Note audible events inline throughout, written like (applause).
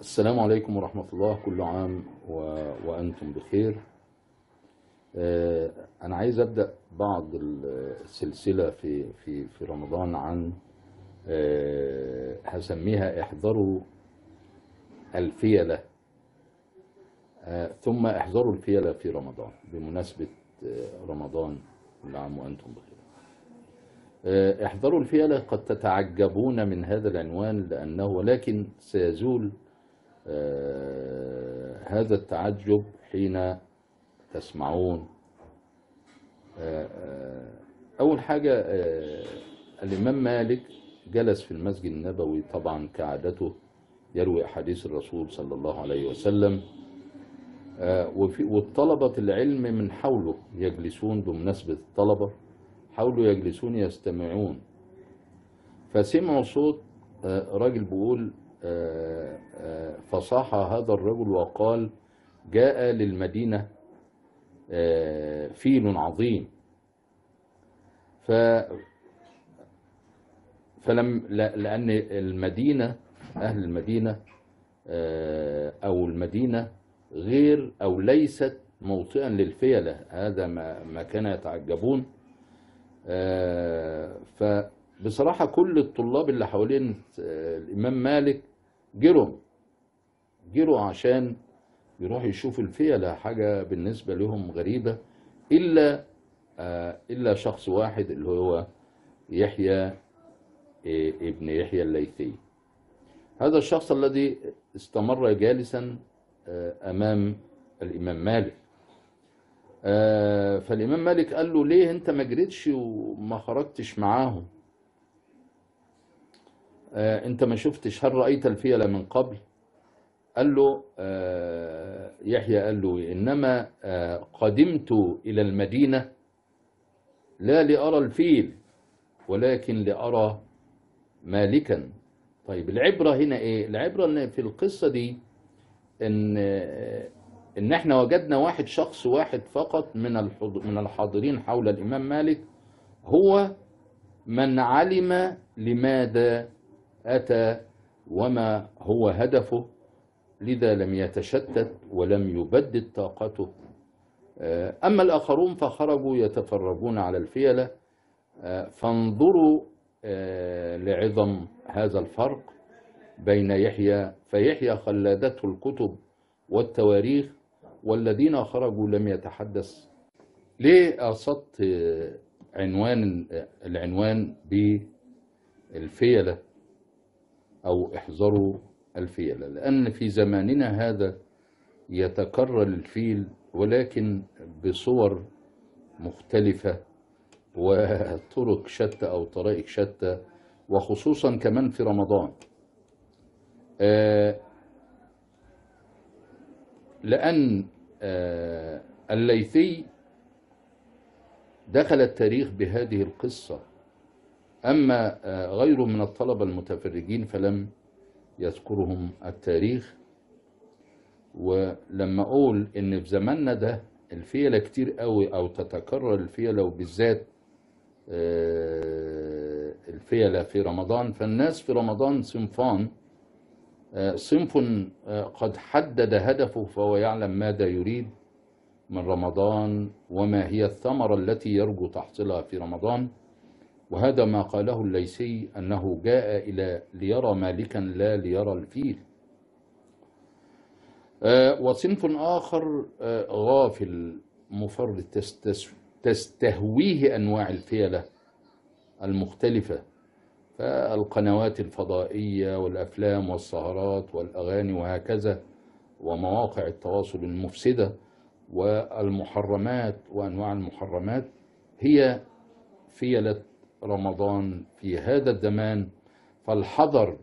السلام عليكم ورحمة الله كل عام و... وأنتم بخير آه، أنا عايز أبدأ بعض السلسلة في في في رمضان عن آه، هسميها احذروا الفيلة آه، ثم احذروا الفيلة في رمضان بمناسبة رمضان كل عام وأنتم بخير احذروا الفيلة قد تتعجبون من هذا العنوان لأنه ولكن سيزول آه، هذا التعجب حين تسمعون آه، آه، أول حاجة الإمام مالك جلس في المسجد النبوي طبعا كعادته يروي أحاديث الرسول صلى الله عليه وسلم وفي والطلبة العلم من حوله يجلسون بمناسبة الطلبة حوله يجلسون يستمعون فسمعوا صوت راجل بيقول آه، آه، فصاح هذا الرجل وقال جاء للمدينة آه، فيل عظيم ف فلم لأن المدينة أهل المدينة أو المدينة غير أو ليست موطئا للفيلة هذا ما, ما كان يتعجبون آه ف بصراحة كل الطلاب اللي حوالين آه، الإمام مالك جروا جروا عشان يروحوا يشوفوا الفيلة حاجة بالنسبة لهم غريبة إلا آه، إلا شخص واحد اللي هو يحيى آه، ابن يحيى الليثي هذا الشخص الذي استمر جالسا أمام الإمام مالك فالإمام مالك قال له ليه أنت ما جريتش وما خرجتش معاهم آه، انت ما شفتش هل رأيت الفيل من قبل قال له آه، يحيى قال له إنما آه، قدمت إلى المدينة لا لأرى الفيل ولكن لأرى مالكا طيب العبرة هنا إيه العبرة إن في القصة دي إن إن إحنا وجدنا واحد شخص واحد فقط من من الحاضرين حول الإمام مالك هو من علم لماذا أتى وما هو هدفه لذا لم يتشتت ولم يبدد طاقته آه، أما الآخرون فخرجوا يتفرجون على الفيلة آه، فانظروا آه، لعظم هذا الفرق بين يحيى فيحيى خلادته الكتب والتواريخ والذين خرجوا لم يتحدث ليه أصدت عنوان العنوان بالفيلة أو احذروا الفيلة لأن في زماننا هذا يتكرر الفيل ولكن بصور مختلفة وطرق شتى أو طرائق شتى وخصوصا كمان في رمضان آه، لأن آه، الليثي دخل التاريخ بهذه القصة أما آه، غيره من الطلبة المتفرجين فلم يذكرهم التاريخ ولما أقول إن في زماننا ده الفيلة كتير قوي أو تتكرر الفيلة وبالذات آه، الفيلة في رمضان فالناس في رمضان صنفان آه، صنف قد حدد هدفه فهو يعلم ماذا يريد من رمضان وما هي الثمرة التي يرجو تحصيلها في رمضان وهذا ما قاله الليسي أنه جاء إلى ليرى مالكا لا ليرى الفيل آه، وصنف آخر آه، غافل مفرد تستهويه أنواع الفيلة المختلفة فالقنوات الفضائية والأفلام والسهرات والأغاني وهكذا ومواقع التواصل المفسدة والمحرمات وأنواع المحرمات هي فيلة رمضان في هذا الزمان فالحذر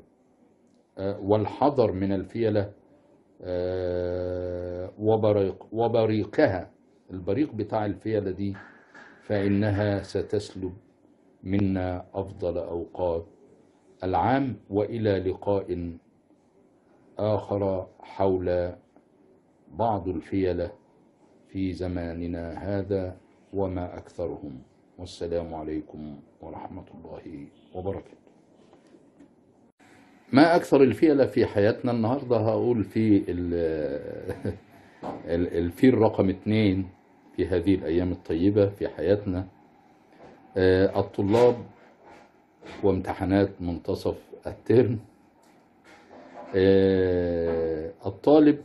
آه، والحذر من الفيلة آه، وبريق وبريقها البريق بتاع الفيلة دي فإنها ستسلب منا أفضل أوقات العام وإلى لقاء آخر حول بعض الفيلة في زماننا هذا وما أكثرهم والسلام عليكم ورحمة الله وبركاته ما أكثر الفيلة في حياتنا النهاردة هقول في (laughs) الفيل رقم اثنين في هذه الأيام الطيبة في حياتنا آه، الطلاب وامتحانات منتصف الترم آه، الطالب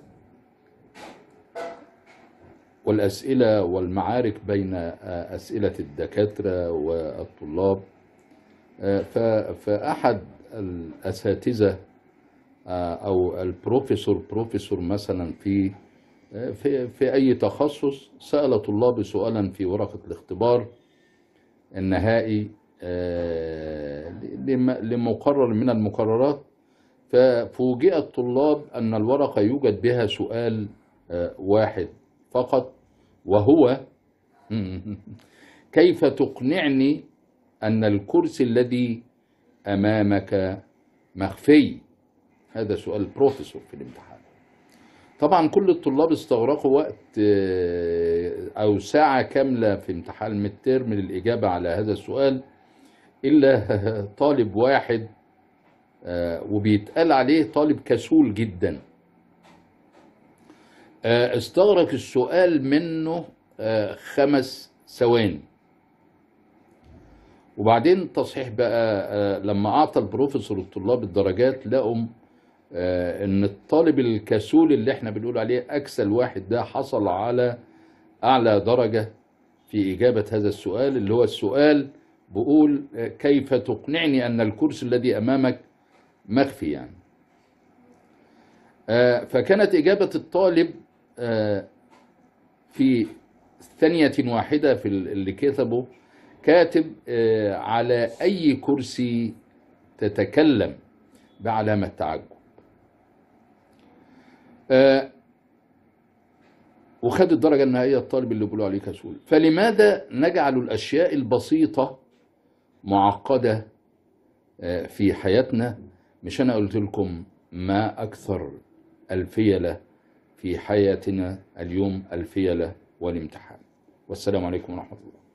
والأسئلة والمعارك بين آه، أسئلة الدكاترة والطلاب آه، فأحد الأساتذة آه، أو البروفيسور بروفيسور مثلا في في, في أي تخصص سأل طلابي سؤالا في ورقة الاختبار النهائي لمقرر من المقررات ففوجئ الطلاب أن الورقة يوجد بها سؤال واحد فقط وهو (laughs) كيف تقنعني أن الكرسي الذي أمامك مخفي هذا سؤال البروفيسور في الامتحان طبعا كل الطلاب استغرقوا وقت آه، أو ساعة كاملة في امتحان من للإجابة على هذا السؤال إلا (laughs) طالب واحد آه، وبيتقال عليه طالب كسول جدا آه، استغرق السؤال منه آه، خمس ثواني وبعدين التصحيح بقى آه، لما اعطى البروفيسور الطلاب الدرجات لقوا ان الطالب الكسول اللي احنا بنقول عليه اكسل واحد ده حصل على اعلى درجه في اجابه هذا السؤال اللي هو السؤال بقول كيف تقنعني ان الكرسي الذي امامك مخفي يعني فكانت اجابه الطالب آه، في ثانية واحدة في اللي كتبه كاتب آه، على أي كرسي تتكلم بعلامة تعجب آه، وخد الدرجة النهائية الطالب اللي بيقولوا عليه كسول فلماذا نجعل الأشياء البسيطة معقدة في حياتنا مش أنا قلت لكم ما أكثر الفيلة في حياتنا اليوم الفيلة والامتحان والسلام عليكم ورحمة الله